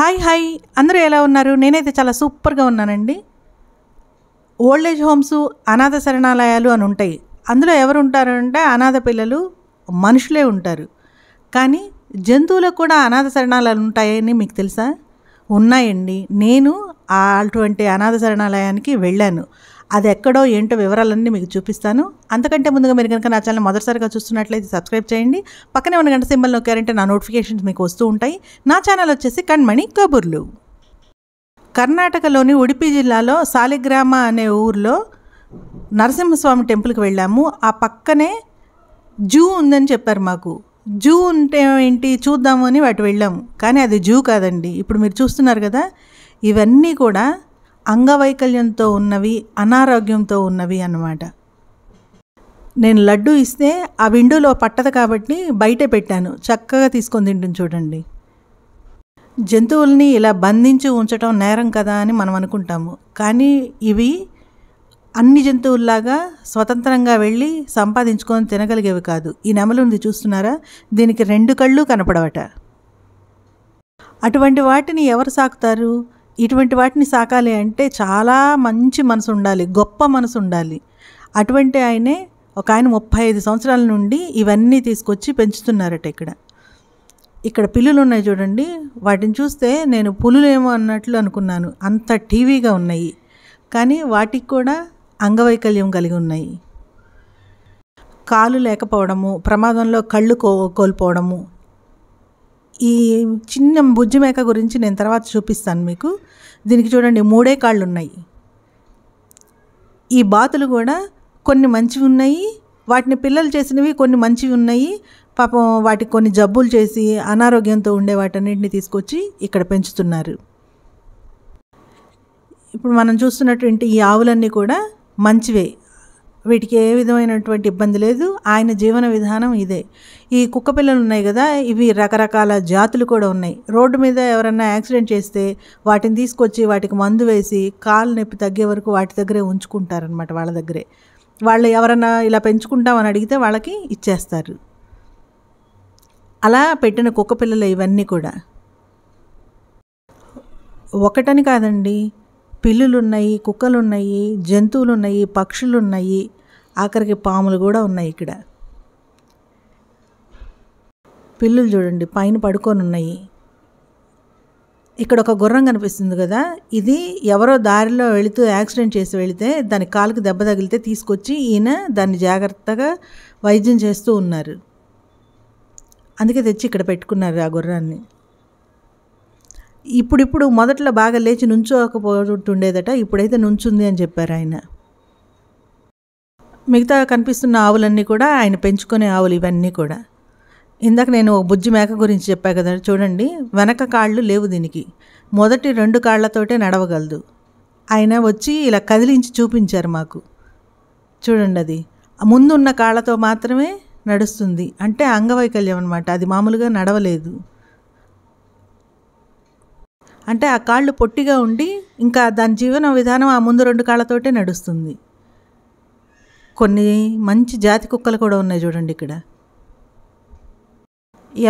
hi hi అందరూ ఎలా ఉన్నారు నేనైతే చాలా సూపర్గా ఉన్నానండి ఓల్డ్ ఏజ్ హోమ్స్ అనాథ శరణాలయాలు అని ఉంటాయి అందులో ఎవరు ఉంటారు అంటే అనాథ పిల్లలు మనుషులే ఉంటారు కానీ జంతువులకు కూడా అనాథ శరణాలయాలు ఉంటాయని మీకు తెలుసా ఉన్నాయండి నేను అటువంటి అనాథ శరణాలయానికి వెళ్ళాను అది ఎక్కడో ఏంటో వివరాలన్నీ మీకు చూపిస్తాను అంతకంటే ముందుగా మీరు కనుక నా ఛానల్ మొదటిసారిగా చూస్తున్నట్లయితే సబ్స్క్రైబ్ చేయండి పక్కనే ఉన్న గంట సింబల్ నొక్కారంటే నా నోటిఫికేషన్స్ మీకు వస్తూ ఉంటాయి నా ఛానల్ వచ్చేసి కణ్మణి కబుర్లు కర్ణాటకలోని ఉడిపి జిల్లాలో సాలిగ్రామ అనే ఊర్లో నరసింహస్వామి టెంపుల్కి వెళ్ళాము ఆ పక్కనే జూ ఉందని చెప్పారు మాకు జూ ఉంటే ఏంటి చూద్దాము అని వాటి వెళ్ళాము కానీ అది జూ కాదండి ఇప్పుడు మీరు చూస్తున్నారు కదా ఇవన్నీ కూడా అంగవైకల్యంతో ఉన్నవి అనారోగ్యంతో ఉన్నవి అన్నమాట నేను లడ్డు ఇస్తే ఆ విండోలో పట్టదు కాబట్టి బయటే పెట్టాను చక్కగా తీసుకొని తింటుంది చూడండి జంతువుల్ని ఇలా బంధించి ఉంచడం నేరం కదా అని మనం అనుకుంటాము కానీ ఇవి అన్ని జంతువుల్లాగా స్వతంత్రంగా వెళ్ళి సంపాదించుకొని తినగలిగేవి కాదు ఈ నెమలుంది చూస్తున్నారా దీనికి రెండు కళ్ళు కనపడవట అటువంటి వాటిని ఎవరు సాకుతారు ఇటువంటి వాటిని సాకాలి అంటే చాలా మంచి మనసు ఉండాలి గొప్ప మనసు ఉండాలి అటువంటి ఆయనే ఒక ఆయన ముప్పై ఐదు సంవత్సరాల నుండి ఇవన్నీ తీసుకొచ్చి పెంచుతున్నారట ఇక్కడ ఇక్కడ పిల్లులు ఉన్నాయి చూడండి వాటిని చూస్తే నేను పులులేమో అన్నట్లు అనుకున్నాను అంత టీవీగా ఉన్నాయి కానీ వాటికి కూడా అంగవైకల్యం కలిగి ఉన్నాయి కాలు లేకపోవడము ప్రమాదంలో కళ్ళు కో కోల్పోవడము ఈ చిన్న బుజ్జి మేక గురించి నేను తర్వాత చూపిస్తాను మీకు దీనికి చూడండి మూడే కాళ్ళు ఉన్నాయి ఈ బాతులు కూడా కొన్ని మంచివి ఉన్నాయి వాటిని పిల్లలు చేసినవి కొన్ని మంచివి ఉన్నాయి పాపం వాటికి కొన్ని జబ్బులు చేసి అనారోగ్యంతో ఉండే వాటన్నింటినీ తీసుకొచ్చి ఇక్కడ పెంచుతున్నారు ఇప్పుడు మనం చూస్తున్నటువంటి ఈ ఆవులన్నీ కూడా మంచివే వీటికి ఏ విధమైనటువంటి ఇబ్బంది లేదు ఆయన జీవన విధానం ఇదే ఈ కుక్క పిల్లలు ఉన్నాయి కదా ఇవి రకరకాల జాతులు కూడా ఉన్నాయి రోడ్డు మీద ఎవరన్నా యాక్సిడెంట్ చేస్తే వాటిని తీసుకొచ్చి వాటికి మందు వేసి కాలు నొప్పి తగ్గే వరకు వాటి దగ్గరే ఉంచుకుంటారనమాట వాళ్ళ దగ్గరే వాళ్ళు ఎవరన్నా ఇలా పెంచుకుంటామని అడిగితే వాళ్ళకి ఇచ్చేస్తారు అలా పెట్టిన కుక్క పిల్లలు ఇవన్నీ కూడా ఒకటని కాదండి పిల్లులున్నాయి కుక్కలున్నాయి జంతువులున్నాయి పక్షులున్నాయి ఆఖరికి పాములు కూడా ఉన్నాయి ఇక్కడ పిల్లులు చూడండి పైన పడుకొని ఉన్నాయి ఇక్కడ ఒక గుర్రం కనిపిస్తుంది కదా ఇది ఎవరో దారిలో వెళుతూ యాక్సిడెంట్ చేసి వెళితే దాని కాలుకి దెబ్బ తగిలితే తీసుకొచ్చి ఈయన దాన్ని జాగ్రత్తగా వైద్యం చేస్తూ ఉన్నారు అందుకే తెచ్చి ఇక్కడ పెట్టుకున్నారు ఆ గుర్రాన్ని ఇప్పుడిప్పుడు మొదట్లో బాగా లేచి నుంచోకపోతుండేదట ఇప్పుడైతే నుంచుంది అని చెప్పారు ఆయన మిగతా కనిపిస్తున్న ఆవులన్నీ కూడా ఆయన పెంచుకునే ఆవులు ఇవన్నీ కూడా ఇందాక నేను బుజ్జి మేక గురించి చెప్పా కదా చూడండి వెనక కాళ్ళు లేవు దీనికి మొదటి రెండు కాళ్లతోటే నడవగలదు ఆయన వచ్చి ఇలా కదిలించి చూపించారు మాకు చూడండి అది ముందున్న కాళ్ళతో మాత్రమే నడుస్తుంది అంటే అంగవైకల్యం అనమాట అది మామూలుగా నడవలేదు అంటే ఆ కాళ్ళు పొట్టిగా ఉండి ఇంకా దాని జీవన విధానం ఆ ముందు రెండు కాళ్ళతోటే నడుస్తుంది కొన్ని మంచి జాతి కుక్కలు కూడా ఉన్నాయి చూడండి ఇక్కడ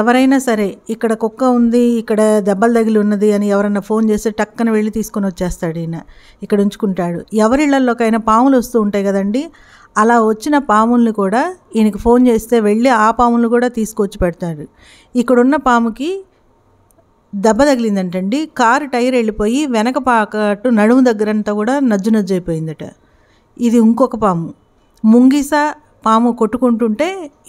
ఎవరైనా సరే ఇక్కడ కుక్క ఉంది ఇక్కడ దెబ్బలు తగిలి ఉన్నది అని ఎవరన్నా ఫోన్ చేస్తే టక్కన వెళ్ళి తీసుకొని వచ్చేస్తాడు ఈయన ఇక్కడ ఉంచుకుంటాడు ఎవరిళ్లలోకైనా పాములు వస్తూ ఉంటాయి కదండి అలా వచ్చిన పాముల్ని కూడా ఈయనకి ఫోన్ చేస్తే వెళ్ళి ఆ పాములను కూడా తీసుకొచ్చి పెడతాడు ఇక్కడున్న పాముకి దెబ్బ తగిలిందంటండి కారు టైర్ వెళ్ళిపోయి వెనక పాకట్టు నడుము దగ్గరంతా కూడా నజ్జు నజ్జు అయిపోయిందట ఇది ఇంకొక పాము ముంగిస పాము కొట్టుకుంటుంటే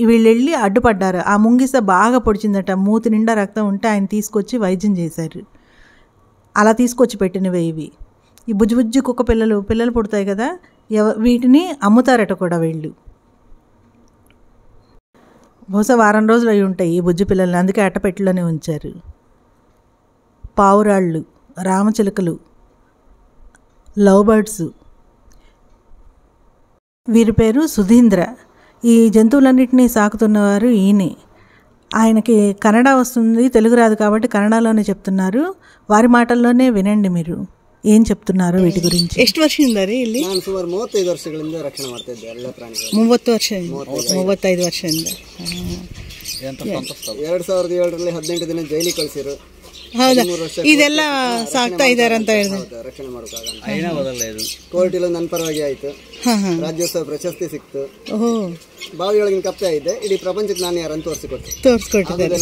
వీళ్ళు వెళ్ళి అడ్డుపడ్డారు ఆ ముంగిస బాగా పొడిచిందట మూతి నిండా రక్తం ఉంటే ఆయన తీసుకొచ్చి వైద్యం చేశారు అలా తీసుకొచ్చి పెట్టినవే ఇవి ఈ బుజ్జి బుజ్జి కుక్క పిల్లలు పిల్లలు పుడతాయి కదా ఎవ వీటిని అమ్ముతారట కూడా వీళ్ళు బహుశా వారం రోజులు అయి ఉంటాయి ఈ బుజ్జి పిల్లల్ని అందుకే అట్టపెట్టిలోనే ఉంచారు పావురాళ్ళు రామచిలుకలు లవ్ బర్డ్స్ వీరి పేరు సుధీంద్ర ఈ జంతువులన్నింటినీ సాకుతున్నవారు ఈయనే ఆయనకి కన్నడ వస్తుంది తెలుగు రాదు కాబట్టి కన్నడలోనే చెప్తున్నారు వారి మాటల్లోనే వినండి మీరు ఏం చెప్తున్నారు వీటి గురించి ಎಷ್ಟು వర్షం ರೀ ಇಲ್ಲಿ ಸಾವಿರದ ಏಳರಲ್ಲಿ ಹದಿನೆಂಟು ದಿನ ಜೈಲಿಗೆ ಕಳಿಸಿರು ಹೌದಾ ಇದೆಲ್ಲ ಸಾಕ್ತಾ ಅಂತ ಹೇಳಿದ್ರು ರಕ್ಷಣೆ ಮಾಡೋಕ್ಕಾಗಲ್ಲ ಕೋರ್ಟಿಲ್ಲ ನನ್ನ ಪರವಾಗಿ ಆಯ್ತು ರಾಜ್ಯೋತ್ಸವ ಪ್ರಶಸ್ತಿ ಸಿಕ್ತು ಬಾವಿಯೊಳಗಿನ ಕಪ್ತಾ ಇದ್ದೆ ಇಡೀ ಪ್ರಪಂಚಕ್ಕೆ ನಾನು ಯಾರನ್ನು ತೋರಿಸಿಕೊಟ್ಟೆ ತೋರಿಸ್ಕೊಟ್ಟಿದ್ದೆ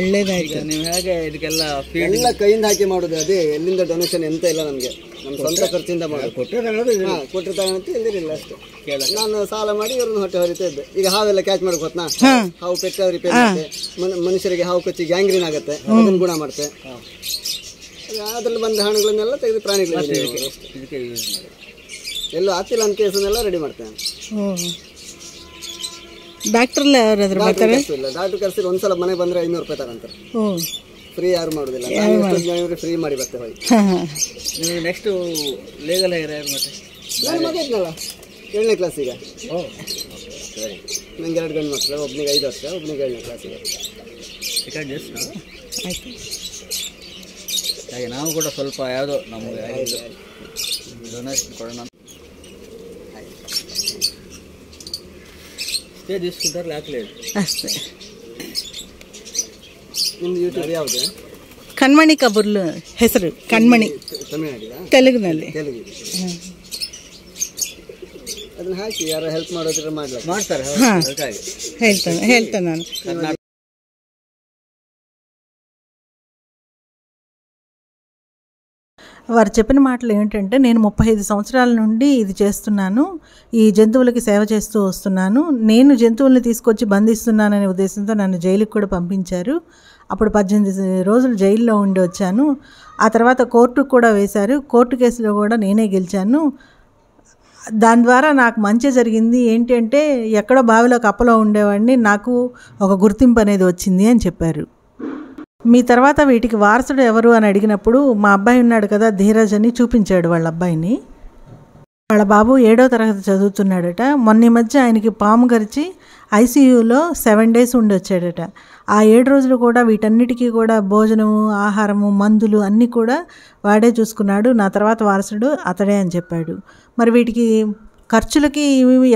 ಒಳ್ಳೇದಾಯ್ತು ನೀವು ಹೇಗೆ ಇದಕ್ಕೆಲ್ಲ ಎಲ್ಲ ಕೈಯಿಂದ ಹಾಕಿ ಮಾಡೋದು ಅದೇ ಎಲ್ಲಿಂದ ಡೊನೇಷನ್ ಎಂತ ಇಲ್ಲ ನಮಗೆ ನಮ್ಮ ಸ್ವಂತ ಖರ್ಚಿಂದ ಮಾಡೋದು ಕೊಟ್ಟಿರ್ತಾನೆ ಕೊಟ್ಟರೆ ಇಲ್ಲ ಎಲ್ಲಿರಲಿಲ್ಲ ಅಷ್ಟೇ ನಾನು ಸಾಲ ಮಾಡಿ ಇವ್ರನ್ನ ಹೊಟ್ಟೆ ಹೊರಿತಾ ಇದ್ದೆ ಈಗ ಹಾವೆಲ್ಲ ಕ್ಯಾಚ್ ಮಾಡಕ್ ಹೊತ್ನಾ ಹಾವು ಪೆಟ್ಟ ಮಾಡ್ತೆ ಮನುಷ್ಯರಿಗೆ ಹಾವು ಕಚ್ಚಿ ಗ್ಯಾಂಗ್ರೀನ್ ಆಗುತ್ತೆ ಅದನ್ನ ಗುಣ ಮಾಡ್ತೆ ಅದ್ರಲ್ಲಿ ಬಂದ ಹಣಗಳನ್ನೆಲ್ಲ ತೆಗೆದು ಪ್ರಾಣಿಗಳಿಗೆ ಎಲ್ಲೂ ಹತ್ತಿಲ್ಲ ಅಂತ ಕೇಸನ್ನೆಲ್ಲ ರೆಡಿ ಮಾಡ್ತೇನೆ ಡಾಕ್ಟರ್ ಯಾರಾದ್ರೂ ಬರ್ತಾರೆ ಡಾಕ್ಟರ್ ಕರ್ಸಿದ್ರೆ ಒಂದ್ಸಲ ಮನೆ ಬಂದ್ರೆ ಐನೂರು ರೂಪಾಯಿ ತಗೊಂತಾರೆ ಫ್ರೀ ಯಾರು ಮಾಡೋದಿಲ್ಲ ಫ್ರೀ ಮಾಡಿ ಬರ್ತೇವೆ ಹೋಗಿ ನೀವು ನೆಕ್ಸ್ಟ್ ಲೀಗಲ್ ಹೇರ್ ಮತ್ತೆ ನಾನು ಮಗ ಇದ್ನಲ್ಲ ಏಳನೇ ಕ್ಲಾಸ್ ಈಗ ನಂಗೆ ಎರಡು ಗಂಡು ಮಕ್ಕಳು ಒಬ್ಬನಿಗೆ ಐದು ವರ್ಷ ಒಬ್ಬನಿಗೆ ಏಳನೇ ಕ್ಲಾಸ್ ಈಗ ಆಯ್ತು ಹಾಗೆ ನಾವು ಕೂಡ ಸ್ವಲ್ಪ ಯಾವುದೋ ನಮಗೆ ಡೊನೇಷನ್ ಕೊಡೋಣ అస్తే తీసుకుంటారు ಅಷ್ಟೇ ನಿಮ್ದು ಯೂಟ್ಯೂಬ್ ಯಾವುದು ಕಣ್ಮಣಿ ಕಬುರ್ಲು ಹೆಸರು ಕಣ್ಮಣಿ ತೆಲುಗಿನಲ್ಲಿ ತೆಲುಗು ಅದನ್ನ ಹಾಕಿ ಯಾರು ಹೆಲ್ಪ್ ಮಾಡೋದ್ರ ಮಾಡ್ತಾರೆ ಹಾಂ ಹೇಳ್ತಾನೆ ಹೇಳ್ತಾನೆ ನಾನು వారు చెప్పిన మాటలు ఏంటంటే నేను ముప్పై ఐదు సంవత్సరాల నుండి ఇది చేస్తున్నాను ఈ జంతువులకి సేవ చేస్తూ వస్తున్నాను నేను జంతువుల్ని తీసుకొచ్చి బంధిస్తున్నాననే ఉద్దేశంతో నన్ను జైలుకి కూడా పంపించారు అప్పుడు పద్దెనిమిది రోజులు జైల్లో ఉండి వచ్చాను ఆ తర్వాత కోర్టుకు కూడా వేశారు కోర్టు కేసులో కూడా నేనే గెలిచాను దాని ద్వారా నాకు మంచి జరిగింది ఏంటంటే ఎక్కడో బావిలో కప్పలో ఉండేవాడిని నాకు ఒక గుర్తింపు అనేది వచ్చింది అని చెప్పారు మీ తర్వాత వీటికి వారసుడు ఎవరు అని అడిగినప్పుడు మా అబ్బాయి ఉన్నాడు కదా ధీరజ్ అని చూపించాడు వాళ్ళ అబ్బాయిని వాళ్ళ బాబు ఏడో తరగతి చదువుతున్నాడట మొన్న మధ్య ఆయనకి పాము గరిచి ఐసీయూలో సెవెన్ డేస్ ఉండొచ్చాడట ఆ ఏడు రోజులు కూడా వీటన్నిటికీ కూడా భోజనము ఆహారము మందులు అన్నీ కూడా వాడే చూసుకున్నాడు నా తర్వాత వారసుడు అతడే అని చెప్పాడు మరి వీటికి ఖర్చులకి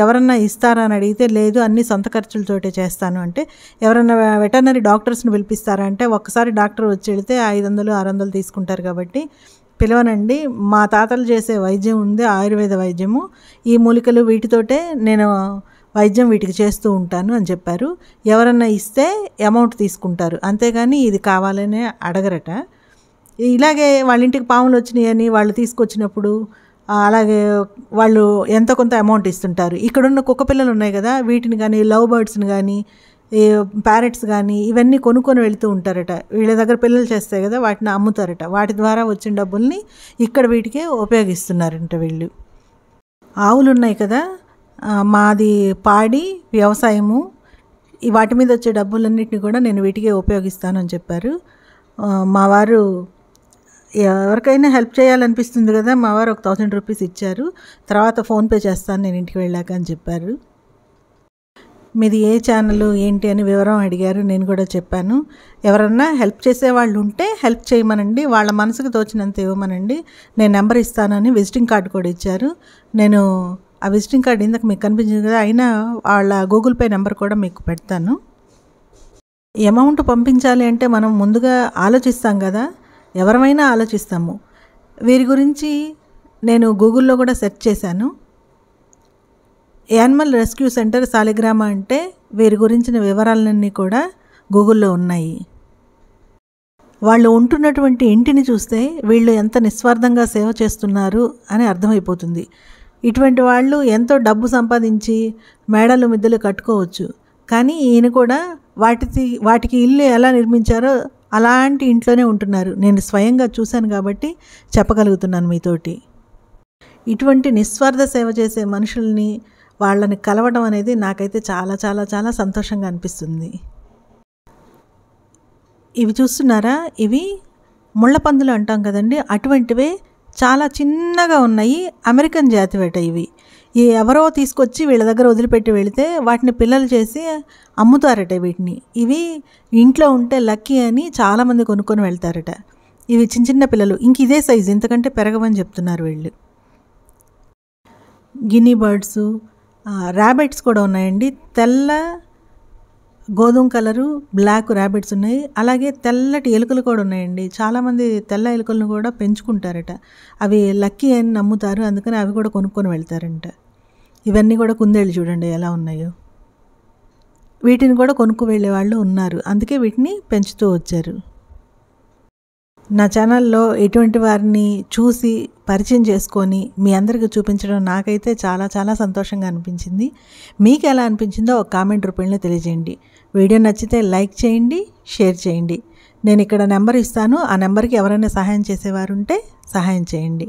ఎవరన్నా ఇస్తారా అని అడిగితే లేదు అన్ని సొంత ఖర్చులతోటే చేస్తాను అంటే ఎవరన్నా వెటర్నరీ డాక్టర్స్ని పిలిపిస్తారా అంటే ఒక్కసారి డాక్టర్ వచ్చి వెళితే ఐదు వందలు ఆరు వందలు తీసుకుంటారు కాబట్టి పిలవనండి మా తాతలు చేసే వైద్యం ఉంది ఆయుర్వేద వైద్యము ఈ మూలికలు వీటితోటే నేను వైద్యం వీటికి చేస్తూ ఉంటాను అని చెప్పారు ఎవరన్నా ఇస్తే అమౌంట్ తీసుకుంటారు అంతేగాని ఇది కావాలనే అడగరట ఇలాగే వాళ్ళ ఇంటికి పాములు వచ్చినాయని వాళ్ళు తీసుకొచ్చినప్పుడు అలాగే వాళ్ళు ఎంత కొంత అమౌంట్ ఇస్తుంటారు ఇక్కడున్న కుక్క పిల్లలు ఉన్నాయి కదా వీటిని కానీ లవ్ బర్డ్స్ని కానీ ఈ ప్యారెట్స్ కానీ ఇవన్నీ కొనుక్కొని వెళుతూ ఉంటారట వీళ్ళ దగ్గర పిల్లలు చేస్తాయి కదా వాటిని అమ్ముతారట వాటి ద్వారా వచ్చిన డబ్బుల్ని ఇక్కడ వీటికే ఉపయోగిస్తున్నారంట వీళ్ళు ఆవులు ఉన్నాయి కదా మాది పాడి వ్యవసాయము వాటి మీద వచ్చే డబ్బులన్నింటినీ కూడా నేను వీటికే ఉపయోగిస్తానని చెప్పారు మా వారు ఎవరికైనా హెల్ప్ చేయాలనిపిస్తుంది కదా మా వారు ఒక థౌసండ్ రూపీస్ ఇచ్చారు తర్వాత ఫోన్పే చేస్తాను నేను ఇంటికి వెళ్ళాక అని చెప్పారు మీది ఏ ఛానల్ ఏంటి అని వివరం అడిగారు నేను కూడా చెప్పాను ఎవరన్నా హెల్ప్ చేసే వాళ్ళు ఉంటే హెల్ప్ చేయమనండి వాళ్ళ మనసుకు తోచినంత ఇవ్వమనండి నేను నెంబర్ ఇస్తానని విజిటింగ్ కార్డు కూడా ఇచ్చారు నేను ఆ విజిటింగ్ కార్డు ఇందాక మీకు కనిపించింది కదా అయినా వాళ్ళ గూగుల్ పే నెంబర్ కూడా మీకు పెడతాను అమౌంట్ పంపించాలి అంటే మనం ముందుగా ఆలోచిస్తాం కదా ఎవరమైనా ఆలోచిస్తాము వీరి గురించి నేను గూగుల్లో కూడా సెర్చ్ చేశాను యానిమల్ రెస్క్యూ సెంటర్ సాలిగ్రామ అంటే వీరి గురించిన వివరాలన్నీ కూడా గూగుల్లో ఉన్నాయి వాళ్ళు ఉంటున్నటువంటి ఇంటిని చూస్తే వీళ్ళు ఎంత నిస్వార్థంగా సేవ చేస్తున్నారు అని అర్థమైపోతుంది ఇటువంటి వాళ్ళు ఎంతో డబ్బు సంపాదించి మేడలు మిద్దెలు కట్టుకోవచ్చు కానీ ఈయన కూడా వాటికి వాటికి ఇల్లు ఎలా నిర్మించారో అలాంటి ఇంట్లోనే ఉంటున్నారు నేను స్వయంగా చూశాను కాబట్టి చెప్పగలుగుతున్నాను మీతోటి ఇటువంటి నిస్వార్థ సేవ చేసే మనుషుల్ని వాళ్ళని కలవడం అనేది నాకైతే చాలా చాలా చాలా సంతోషంగా అనిపిస్తుంది ఇవి చూస్తున్నారా ఇవి ముళ్ళపందులు అంటాం కదండి అటువంటివే చాలా చిన్నగా ఉన్నాయి అమెరికన్ జాతి వేట ఇవి ఎవరో తీసుకొచ్చి వీళ్ళ దగ్గర వదిలిపెట్టి వెళితే వాటిని పిల్లలు చేసి అమ్ముతారట వీటిని ఇవి ఇంట్లో ఉంటే లక్కీ అని చాలామంది కొనుక్కొని వెళ్తారట ఇవి చిన్న చిన్న పిల్లలు ఇంక ఇదే సైజు ఎంతకంటే పెరగవని చెప్తున్నారు వీళ్ళు గిన్నీ బర్డ్స్ ర్యాబెట్స్ కూడా ఉన్నాయండి తెల్ల గోధుమ కలరు బ్లాక్ ర్యాబిట్స్ ఉన్నాయి అలాగే తెల్లటి ఎలుకలు కూడా ఉన్నాయండి చాలామంది తెల్ల ఎలుకలను కూడా పెంచుకుంటారట అవి లక్కీ అని నమ్ముతారు అందుకని అవి కూడా కొనుక్కొని వెళ్తారంట ఇవన్నీ కూడా కుందేళ్ళు చూడండి ఎలా ఉన్నాయో వీటిని కూడా కొనుక్కు వెళ్ళే వాళ్ళు ఉన్నారు అందుకే వీటిని పెంచుతూ వచ్చారు నా ఛానల్లో ఎటువంటి వారిని చూసి పరిచయం చేసుకొని మీ అందరికీ చూపించడం నాకైతే చాలా చాలా సంతోషంగా అనిపించింది మీకు ఎలా అనిపించిందో ఒక కామెంట్ రూపంలో తెలియజేయండి వీడియో నచ్చితే లైక్ చేయండి షేర్ చేయండి నేను ఇక్కడ నెంబర్ ఇస్తాను ఆ నెంబర్కి ఎవరైనా సహాయం చేసేవారుంటే సహాయం చేయండి